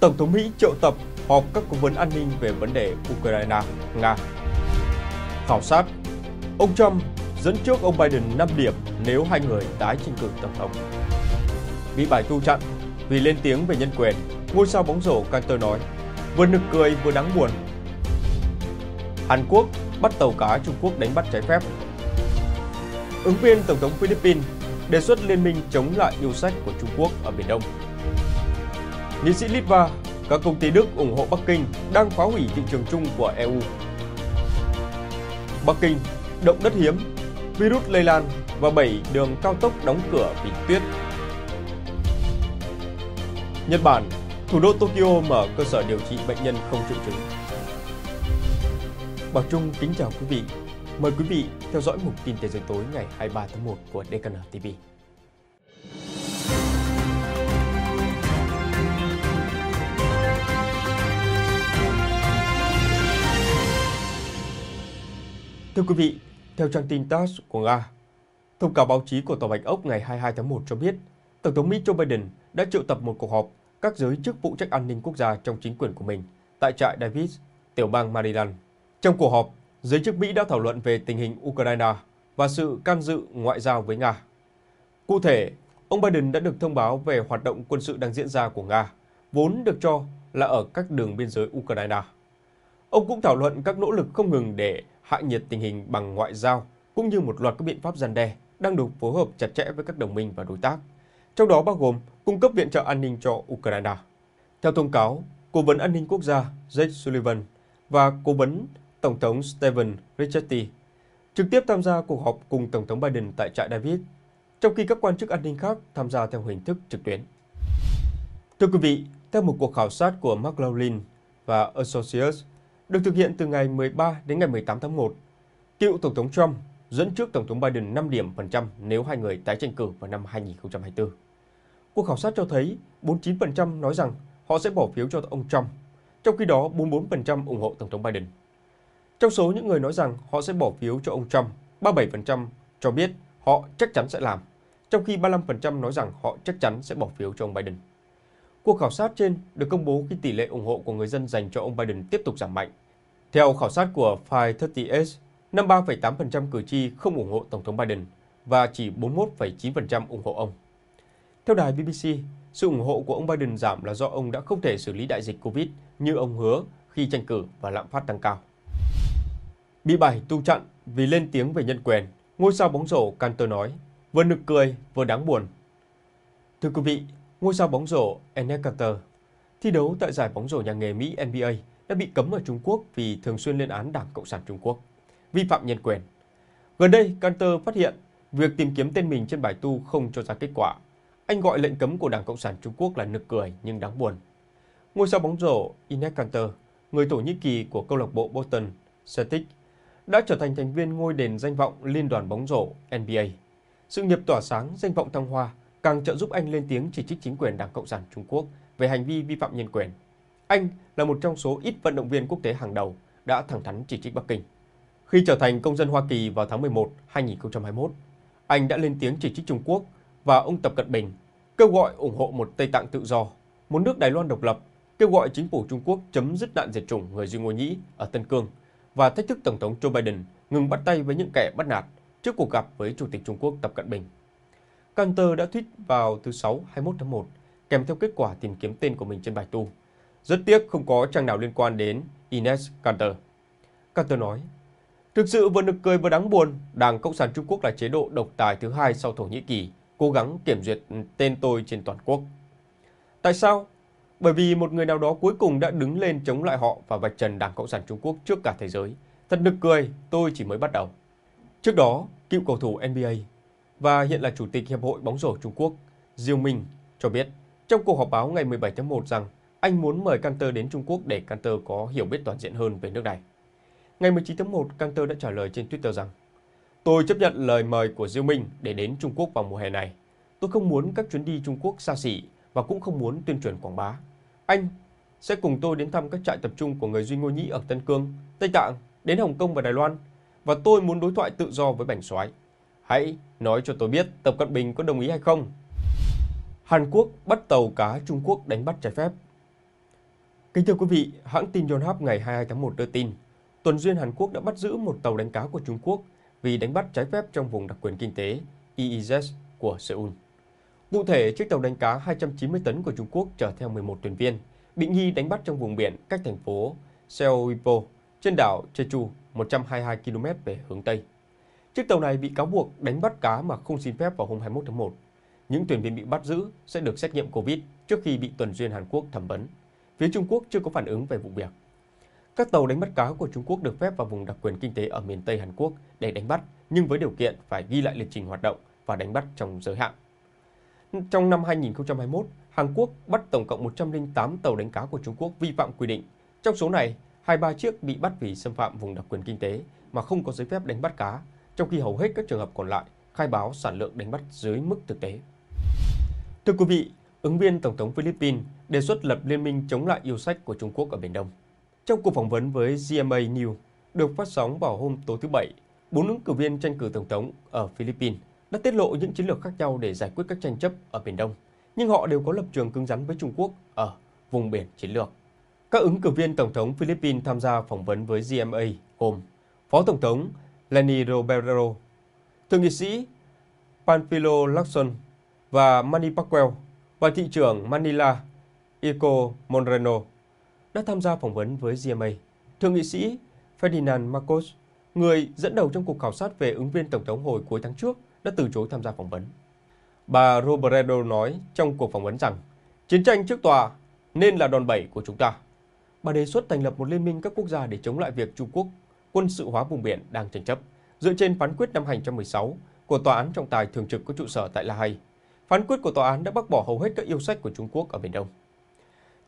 Tổng thống Mỹ triệu tập họp các cố vấn an ninh về vấn đề Ukraine, Nga. Khảo sát, ông Trump dẫn trước ông Biden 5 điểm nếu hai người tái tranh cử tổng thống. Bị bài tu chặn vì lên tiếng về nhân quyền, ngôi sao bóng rổ Carter nói, vừa nực cười vừa đáng buồn. Hàn Quốc bắt tàu cá Trung Quốc đánh bắt trái phép. Ứng viên Tổng thống Philippines đề xuất liên minh chống lại yêu sách của Trung Quốc ở Biển Đông. Tiến sĩ Litva, các công ty Đức ủng hộ Bắc Kinh đang phá hủy thị trường chung của EU. Bắc Kinh, động đất hiếm, virus lây lan và 7 đường cao tốc đóng cửa vì tuyết. Nhật Bản, thủ đô Tokyo mở cơ sở điều trị bệnh nhân không triệu chứng. Bảo Trung kính chào quý vị. Mời quý vị theo dõi mục tin thế giới tối ngày 23 tháng 1 của DKN TV. Thưa quý vị, theo trang tin TASS của Nga, thông cáo báo chí của Tòa Bạch Ốc ngày 22 tháng 1 cho biết, Tổng thống Mỹ Joe Biden đã triệu tập một cuộc họp các giới chức phụ trách an ninh quốc gia trong chính quyền của mình tại trại Davis, tiểu bang Maryland. Trong cuộc họp, giới chức Mỹ đã thảo luận về tình hình Ukraine và sự can dự ngoại giao với Nga. Cụ thể, ông Biden đã được thông báo về hoạt động quân sự đang diễn ra của Nga, vốn được cho là ở các đường biên giới Ukraine. Ông cũng thảo luận các nỗ lực không ngừng để hạ nhiệt tình hình bằng ngoại giao cũng như một loạt các biện pháp gian đe đang được phối hợp chặt chẽ với các đồng minh và đối tác, trong đó bao gồm cung cấp viện trợ an ninh cho Ukraine. Theo thông cáo, Cố vấn An ninh Quốc gia Jake Sullivan và Cố vấn Tổng thống Stephen Ricciardi trực tiếp tham gia cuộc họp cùng Tổng thống Biden tại trại David, trong khi các quan chức an ninh khác tham gia theo hình thức trực tuyến. Thưa quý vị, theo một cuộc khảo sát của McLaughlin và Associates được thực hiện từ ngày 13 đến ngày 18 tháng 1. Cựu Tổng thống Trump dẫn trước Tổng thống Biden 5 điểm phần trăm nếu hai người tái tranh cử vào năm 2024. Cuộc khảo sát cho thấy 49% nói rằng họ sẽ bỏ phiếu cho ông Trump, trong khi đó 44% ủng hộ Tổng thống Biden. Trong số những người nói rằng họ sẽ bỏ phiếu cho ông Trump, 37% cho biết họ chắc chắn sẽ làm, trong khi 35% nói rằng họ chắc chắn sẽ bỏ phiếu cho ông Biden. Cuộc khảo sát trên được công bố khi tỷ lệ ủng hộ của người dân dành cho ông Biden tiếp tục giảm mạnh. Theo khảo sát của 530S, 53,8% cử tri không ủng hộ Tổng thống Biden và chỉ 41,9% ủng hộ ông. Theo đài BBC, sự ủng hộ của ông Biden giảm là do ông đã không thể xử lý đại dịch Covid như ông hứa khi tranh cử và lạm phát tăng cao. Bị bài tu chặn vì lên tiếng về nhân quyền, ngôi sao bóng rổ Cantor nói, vừa nực cười vừa đáng buồn. Thưa quý vị, ngôi sao bóng rổ Enes Kanter. Thi đấu tại giải bóng rổ nhà nghề Mỹ NBA đã bị cấm ở Trung Quốc vì thường xuyên lên án Đảng Cộng sản Trung Quốc, vi phạm nhân quyền. Gần đây, Kanter phát hiện việc tìm kiếm tên mình trên bài tu không cho ra kết quả. Anh gọi lệnh cấm của Đảng Cộng sản Trung Quốc là nực cười nhưng đáng buồn. Ngôi sao bóng rổ Enes Kanter, người Thổ Nhĩ Kỳ của câu lạc bộ Boston Celtics, đã trở thành thành viên ngôi đền danh vọng Liên đoàn bóng rổ NBA. Sự nghiệp tỏa sáng, danh vọng thăng hoa càng trợ giúp anh lên tiếng chỉ trích chính quyền Đảng Cộng sản Trung Quốc về hành vi vi phạm nhân quyền. Anh là một trong số ít vận động viên quốc tế hàng đầu đã thẳng thắn chỉ trích Bắc Kinh. Khi trở thành công dân Hoa Kỳ vào tháng 11, 2021, anh đã lên tiếng chỉ trích Trung Quốc và ông Tập Cận Bình, kêu gọi ủng hộ một Tây Tạng tự do, một nước Đài Loan độc lập, kêu gọi chính phủ Trung Quốc chấm dứt nạn diệt chủng người Duy Ngô Nhĩ ở Tân Cương và thách thức Tổng thống Joe Biden ngừng bắt tay với những kẻ bắt nạt trước cuộc gặp với Chủ tịch Trung Quốc Tập Cận Bình. Cantor đã tweet vào thứ Sáu 21 tháng 1 kèm theo kết quả tìm kiếm tên của mình trên bài tu. Rất tiếc không có trang nào liên quan đến Ines Cantor. Cantor nói, Thực sự vừa nực cười vừa đáng buồn, Đảng Cộng sản Trung Quốc là chế độ độc tài thứ hai sau Thổ Nhĩ Kỳ, cố gắng kiểm duyệt tên tôi trên toàn quốc. Tại sao? Bởi vì một người nào đó cuối cùng đã đứng lên chống lại họ và vạch trần Đảng Cộng sản Trung Quốc trước cả thế giới. Thật nực cười, tôi chỉ mới bắt đầu. Trước đó, cựu cầu thủ NBA và hiện là Chủ tịch Hiệp hội bóng rổ Trung Quốc, Diêu Minh, cho biết trong cuộc họp báo ngày 17 tháng 1 rằng anh muốn mời Cantor đến Trung Quốc để Cantor có hiểu biết toàn diện hơn về nước này. Ngày 19 tháng 1, Cantor đã trả lời trên Twitter rằng Tôi chấp nhận lời mời của Diêu Minh để đến Trung Quốc vào mùa hè này. Tôi không muốn các chuyến đi Trung Quốc xa xỉ và cũng không muốn tuyên truyền quảng bá. Anh sẽ cùng tôi đến thăm các trại tập trung của người Duy Ngô Nhĩ ở Tân Cương, Tây Tạng, đến Hồng Kông và Đài Loan và tôi muốn đối thoại tự do với Bảnh Soái. Hãy nói cho tôi biết Tập Cận Bình có đồng ý hay không. Hàn Quốc bắt tàu cá Trung Quốc đánh bắt trái phép. Kính thưa quý vị, hãng tin Yonhap ngày 22 tháng 1 đưa tin, tuần duyên Hàn Quốc đã bắt giữ một tàu đánh cá của Trung Quốc vì đánh bắt trái phép trong vùng đặc quyền kinh tế EEZ của Seoul. Cụ thể, chiếc tàu đánh cá 290 tấn của Trung Quốc chở theo 11 thuyền viên, bị nghi đánh bắt trong vùng biển cách thành phố Seoipo trên đảo Jeju 122 km về hướng Tây. Chiếc tàu này bị cáo buộc đánh bắt cá mà không xin phép vào hôm 21 tháng 1. Những thuyền viên bị bắt giữ sẽ được xét nghiệm Covid trước khi bị tuần duyên Hàn Quốc thẩm vấn. Phía Trung Quốc chưa có phản ứng về vụ việc. Các tàu đánh bắt cá của Trung Quốc được phép vào vùng đặc quyền kinh tế ở miền Tây Hàn Quốc để đánh bắt, nhưng với điều kiện phải ghi lại lịch trình hoạt động và đánh bắt trong giới hạn. Trong năm 2021, Hàn Quốc bắt tổng cộng 108 tàu đánh cá của Trung Quốc vi phạm quy định. Trong số này, 23 chiếc bị bắt vì xâm phạm vùng đặc quyền kinh tế mà không có giấy phép đánh bắt cá trong khi hầu hết các trường hợp còn lại khai báo sản lượng đánh bắt dưới mức thực tế. Thưa quý vị, ứng viên Tổng thống Philippines đề xuất lập liên minh chống lại yêu sách của Trung Quốc ở Biển Đông. Trong cuộc phỏng vấn với GMA News, được phát sóng vào hôm tối thứ Bảy, bốn ứng cử viên tranh cử Tổng thống ở Philippines đã tiết lộ những chiến lược khác nhau để giải quyết các tranh chấp ở Biển Đông, nhưng họ đều có lập trường cứng rắn với Trung Quốc ở vùng biển chiến lược. Các ứng cử viên Tổng thống Philippines tham gia phỏng vấn với GMA gồm Phó Tổng thống Lenny Roberto, thượng nghị sĩ Panfilo Lacson và Manny Pacquiao và thị trưởng Manila Ico Moreno đã tham gia phỏng vấn với GMA. Thượng nghị sĩ Ferdinand Marcos, người dẫn đầu trong cuộc khảo sát về ứng viên Tổng thống hồi cuối tháng trước, đã từ chối tham gia phỏng vấn. Bà Robredo nói trong cuộc phỏng vấn rằng chiến tranh trước tòa nên là đòn bẩy của chúng ta. Bà đề xuất thành lập một liên minh các quốc gia để chống lại việc Trung Quốc quân sự hóa vùng biển đang tranh chấp, dựa trên phán quyết năm 2016 của Tòa án Trọng tài Thường trực có trụ sở tại La Hay. Phán quyết của tòa án đã bác bỏ hầu hết các yêu sách của Trung Quốc ở Biển Đông.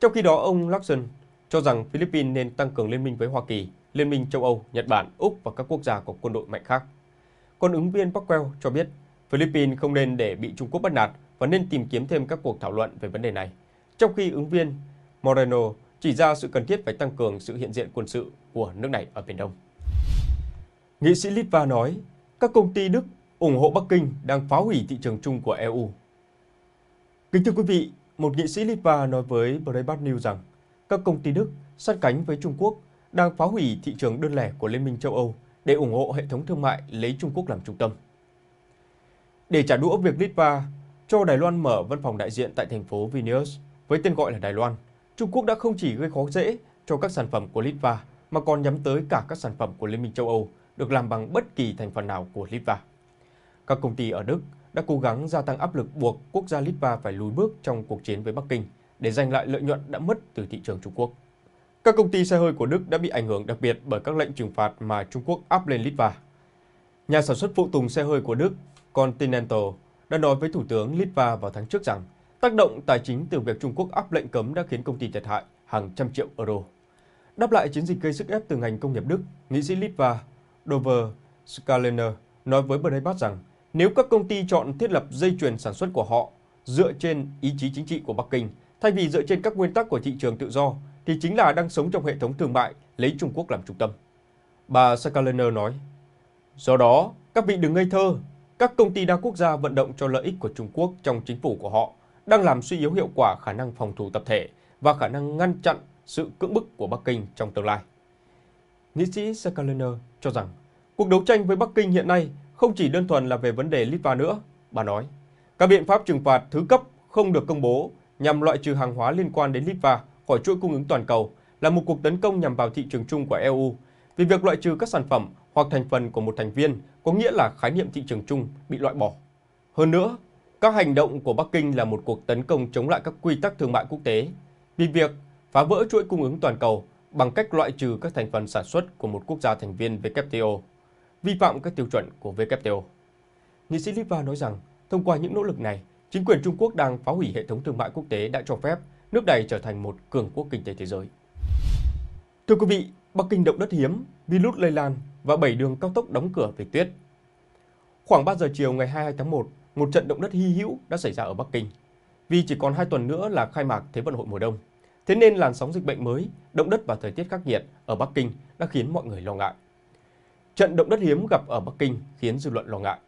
Trong khi đó, ông Larson cho rằng Philippines nên tăng cường liên minh với Hoa Kỳ, Liên minh châu Âu, Nhật Bản, Úc và các quốc gia có quân đội mạnh khác. Còn ứng viên Pacquiao cho biết Philippines không nên để bị Trung Quốc bắt nạt và nên tìm kiếm thêm các cuộc thảo luận về vấn đề này. Trong khi ứng viên Moreno chỉ ra sự cần thiết phải tăng cường sự hiện diện quân sự của nước này ở Biển Đông. Nghị sĩ Litva nói, các công ty Đức ủng hộ Bắc Kinh đang phá hủy thị trường chung của EU. Kính thưa quý vị, một nghị sĩ Litva nói với Breitbart News rằng các công ty Đức sát cánh với Trung Quốc đang phá hủy thị trường đơn lẻ của Liên minh châu Âu để ủng hộ hệ thống thương mại lấy Trung Quốc làm trung tâm. Để trả đũa việc Litva cho Đài Loan mở văn phòng đại diện tại thành phố Vilnius với tên gọi là Đài Loan, Trung Quốc đã không chỉ gây khó dễ cho các sản phẩm của Litva mà còn nhắm tới cả các sản phẩm của Liên minh châu Âu được làm bằng bất kỳ thành phần nào của Litva. Các công ty ở Đức đã cố gắng gia tăng áp lực buộc quốc gia Litva phải lùi bước trong cuộc chiến với Bắc Kinh để giành lại lợi nhuận đã mất từ thị trường Trung Quốc. Các công ty xe hơi của Đức đã bị ảnh hưởng đặc biệt bởi các lệnh trừng phạt mà Trung Quốc áp lên Litva. Nhà sản xuất phụ tùng xe hơi của Đức, Continental, đã nói với Thủ tướng Litva vào tháng trước rằng tác động tài chính từ việc Trung Quốc áp lệnh cấm đã khiến công ty thiệt hại hàng trăm triệu euro. Đáp lại chiến dịch gây sức ép từ ngành công nghiệp Đức, nghị sĩ Litva Dover Scalener nói với Breitbart rằng nếu các công ty chọn thiết lập dây chuyền sản xuất của họ dựa trên ý chí chính trị của Bắc Kinh thay vì dựa trên các nguyên tắc của thị trường tự do thì chính là đang sống trong hệ thống thương mại lấy Trung Quốc làm trung tâm. Bà Sakalener nói, do đó các vị đừng ngây thơ, các công ty đa quốc gia vận động cho lợi ích của Trung Quốc trong chính phủ của họ đang làm suy yếu hiệu quả khả năng phòng thủ tập thể và khả năng ngăn chặn sự cưỡng bức của Bắc Kinh trong tương lai. Nghị sĩ Sakaliner cho rằng cuộc đấu tranh với Bắc Kinh hiện nay không chỉ đơn thuần là về vấn đề Litva nữa. Bà nói, các biện pháp trừng phạt thứ cấp không được công bố nhằm loại trừ hàng hóa liên quan đến Litva khỏi chuỗi cung ứng toàn cầu là một cuộc tấn công nhằm vào thị trường chung của EU vì việc loại trừ các sản phẩm hoặc thành phần của một thành viên có nghĩa là khái niệm thị trường chung bị loại bỏ. Hơn nữa, các hành động của Bắc Kinh là một cuộc tấn công chống lại các quy tắc thương mại quốc tế vì việc phá vỡ chuỗi cung ứng toàn cầu bằng cách loại trừ các thành phần sản xuất của một quốc gia thành viên WTO, vi phạm các tiêu chuẩn của WTO. Nghị sĩ Lipa nói rằng, thông qua những nỗ lực này, chính quyền Trung Quốc đang phá hủy hệ thống thương mại quốc tế đã cho phép nước này trở thành một cường quốc kinh tế thế giới. Thưa quý vị, Bắc Kinh động đất hiếm, virus lây lan và 7 đường cao tốc đóng cửa vì tuyết. Khoảng 3 giờ chiều ngày 22 tháng 1, một trận động đất hy hữu đã xảy ra ở Bắc Kinh, vì chỉ còn 2 tuần nữa là khai mạc Thế vận hội mùa đông Thế nên làn sóng dịch bệnh mới, động đất và thời tiết khắc nghiệt ở Bắc Kinh đã khiến mọi người lo ngại. Trận động đất hiếm gặp ở Bắc Kinh khiến dư luận lo ngại.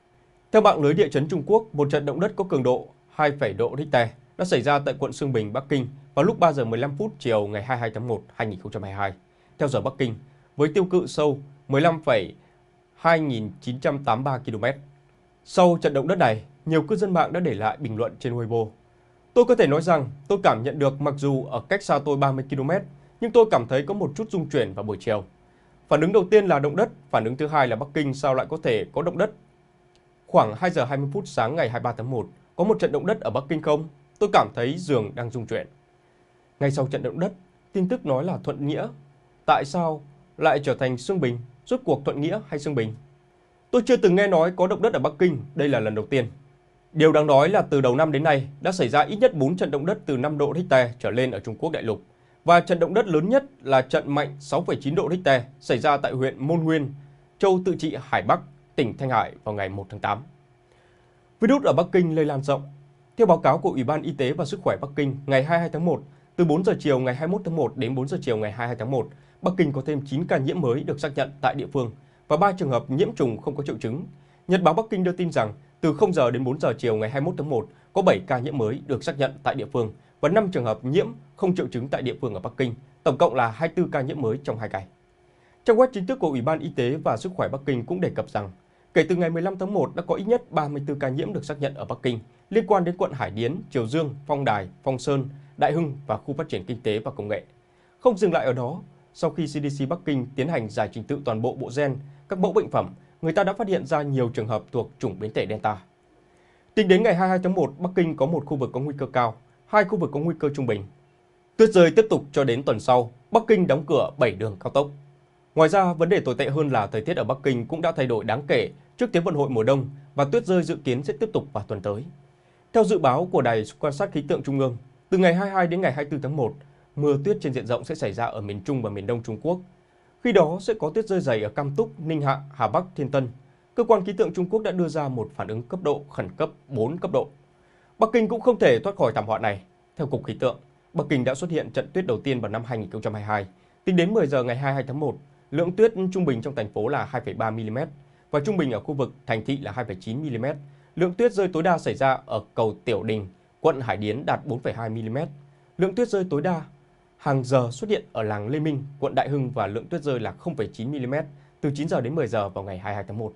Theo mạng lưới địa chấn Trung Quốc, một trận động đất có cường độ 2,7 độ Richter đã xảy ra tại quận Sương Bình, Bắc Kinh vào lúc 3 giờ 15 phút chiều ngày 22 tháng 1, năm 2022. Theo giờ Bắc Kinh, với tiêu cự sâu 15,2983 km. Sau trận động đất này, nhiều cư dân mạng đã để lại bình luận trên Weibo Tôi có thể nói rằng tôi cảm nhận được mặc dù ở cách xa tôi 30 km, nhưng tôi cảm thấy có một chút rung chuyển vào buổi chiều. Phản ứng đầu tiên là động đất, phản ứng thứ hai là Bắc Kinh sao lại có thể có động đất. Khoảng 2 giờ 20 phút sáng ngày 23 tháng 1, có một trận động đất ở Bắc Kinh không? Tôi cảm thấy giường đang rung chuyển. Ngay sau trận động đất, tin tức nói là Thuận Nghĩa. Tại sao lại trở thành Sương Bình? Rốt cuộc Thuận Nghĩa hay Sương Bình? Tôi chưa từng nghe nói có động đất ở Bắc Kinh, đây là lần đầu tiên. Điều đáng nói là từ đầu năm đến nay đã xảy ra ít nhất 4 trận động đất từ 5 độ Richter trở lên ở Trung Quốc đại lục. Và trận động đất lớn nhất là trận mạnh 6,9 độ Richter xảy ra tại huyện Môn Nguyên, châu tự trị Hải Bắc, tỉnh Thanh Hải vào ngày 1 tháng 8. Virus ở Bắc Kinh lây lan rộng. Theo báo cáo của Ủy ban Y tế và Sức khỏe Bắc Kinh ngày 22 tháng 1, từ 4 giờ chiều ngày 21 tháng 1 đến 4 giờ chiều ngày 22 tháng 1, Bắc Kinh có thêm 9 ca nhiễm mới được xác nhận tại địa phương và 3 trường hợp nhiễm trùng không có triệu chứng. Nhật báo Bắc Kinh đưa tin rằng từ 0 giờ đến 4 giờ chiều ngày 21 tháng 1, có 7 ca nhiễm mới được xác nhận tại địa phương và 5 trường hợp nhiễm không triệu chứng tại địa phương ở Bắc Kinh, tổng cộng là 24 ca nhiễm mới trong 2 ngày. Trang web chính thức của Ủy ban Y tế và Sức khỏe Bắc Kinh cũng đề cập rằng, kể từ ngày 15 tháng 1 đã có ít nhất 34 ca nhiễm được xác nhận ở Bắc Kinh liên quan đến quận Hải Điến, Triều Dương, Phong Đài, Phong Sơn, Đại Hưng và khu phát triển kinh tế và công nghệ. Không dừng lại ở đó, sau khi CDC Bắc Kinh tiến hành giải trình tự toàn bộ bộ gen, các mẫu bệnh phẩm người ta đã phát hiện ra nhiều trường hợp thuộc chủng biến thể Delta. Tính đến ngày 22 tháng 1, Bắc Kinh có một khu vực có nguy cơ cao, hai khu vực có nguy cơ trung bình. Tuyết rơi tiếp tục cho đến tuần sau, Bắc Kinh đóng cửa 7 đường cao tốc. Ngoài ra, vấn đề tồi tệ hơn là thời tiết ở Bắc Kinh cũng đã thay đổi đáng kể trước Thế vận hội mùa đông và tuyết rơi dự kiến sẽ tiếp tục vào tuần tới. Theo dự báo của Đài quan sát khí tượng Trung ương, từ ngày 22 đến ngày 24 tháng 1, mưa tuyết trên diện rộng sẽ xảy ra ở miền Trung và miền Đông Trung Quốc, khi đó sẽ có tuyết rơi dày ở Cam Túc, Ninh Hạ, Hà Bắc, Thiên Tân. Cơ quan khí tượng Trung Quốc đã đưa ra một phản ứng cấp độ khẩn cấp 4 cấp độ. Bắc Kinh cũng không thể thoát khỏi thảm họa này. Theo Cục Khí tượng, Bắc Kinh đã xuất hiện trận tuyết đầu tiên vào năm 2022. Tính đến 10 giờ ngày 22 tháng 1, lượng tuyết trung bình trong thành phố là 2,3 mm và trung bình ở khu vực thành thị là 2,9 mm. Lượng tuyết rơi tối đa xảy ra ở cầu Tiểu Đình, quận Hải Điến đạt 4,2 mm. Lượng tuyết rơi tối đa hàng giờ xuất hiện ở làng Lê Minh, quận Đại Hưng và lượng tuyết rơi là 0,9 mm từ 9 giờ đến 10 giờ vào ngày 22 tháng 1.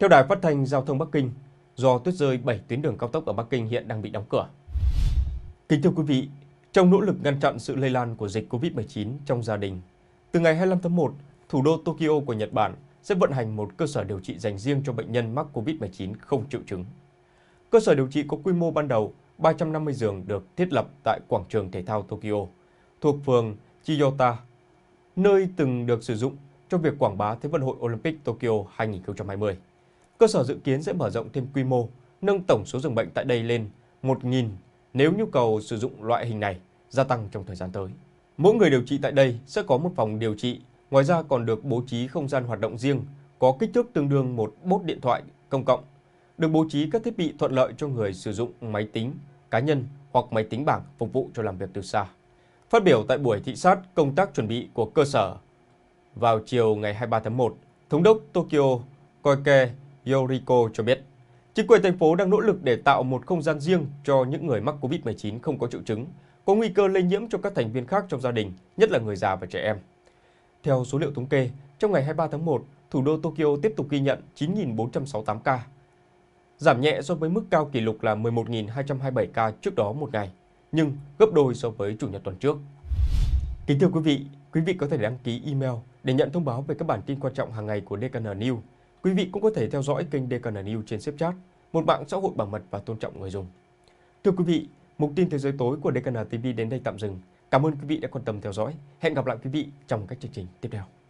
Theo Đài Phát thanh Giao thông Bắc Kinh, do tuyết rơi 7 tuyến đường cao tốc ở Bắc Kinh hiện đang bị đóng cửa. Kính thưa quý vị, trong nỗ lực ngăn chặn sự lây lan của dịch COVID-19 trong gia đình, từ ngày 25 tháng 1, thủ đô Tokyo của Nhật Bản sẽ vận hành một cơ sở điều trị dành riêng cho bệnh nhân mắc COVID-19 không triệu chứng. Cơ sở điều trị có quy mô ban đầu 350 giường được thiết lập tại quảng trường thể thao Tokyo thuộc phường Chiyota, nơi từng được sử dụng cho việc quảng bá Thế vận hội Olympic Tokyo 2020. Cơ sở dự kiến sẽ mở rộng thêm quy mô, nâng tổng số giường bệnh tại đây lên 1.000 nếu nhu cầu sử dụng loại hình này gia tăng trong thời gian tới. Mỗi người điều trị tại đây sẽ có một phòng điều trị, ngoài ra còn được bố trí không gian hoạt động riêng có kích thước tương đương một bốt điện thoại công cộng, được bố trí các thiết bị thuận lợi cho người sử dụng máy tính cá nhân hoặc máy tính bảng phục vụ cho làm việc từ xa. Phát biểu tại buổi thị sát công tác chuẩn bị của cơ sở, vào chiều ngày 23 tháng 1, Thống đốc Tokyo Koike Yoriko cho biết, chính quyền thành phố đang nỗ lực để tạo một không gian riêng cho những người mắc COVID-19 không có triệu chứng, có nguy cơ lây nhiễm cho các thành viên khác trong gia đình, nhất là người già và trẻ em. Theo số liệu thống kê, trong ngày 23 tháng 1, thủ đô Tokyo tiếp tục ghi nhận 9.468 ca, giảm nhẹ so với mức cao kỷ lục là 11.227 ca trước đó một ngày nhưng gấp đôi so với chủ nhật tuần trước. Kính thưa quý vị, quý vị có thể đăng ký email để nhận thông báo về các bản tin quan trọng hàng ngày của DKN News. Quý vị cũng có thể theo dõi kênh DKN News trên Snapchat, một mạng xã hội bảo mật và tôn trọng người dùng. Thưa quý vị, mục tin thế giới tối của DKN TV đến đây tạm dừng. Cảm ơn quý vị đã quan tâm theo dõi. Hẹn gặp lại quý vị trong các chương trình tiếp theo.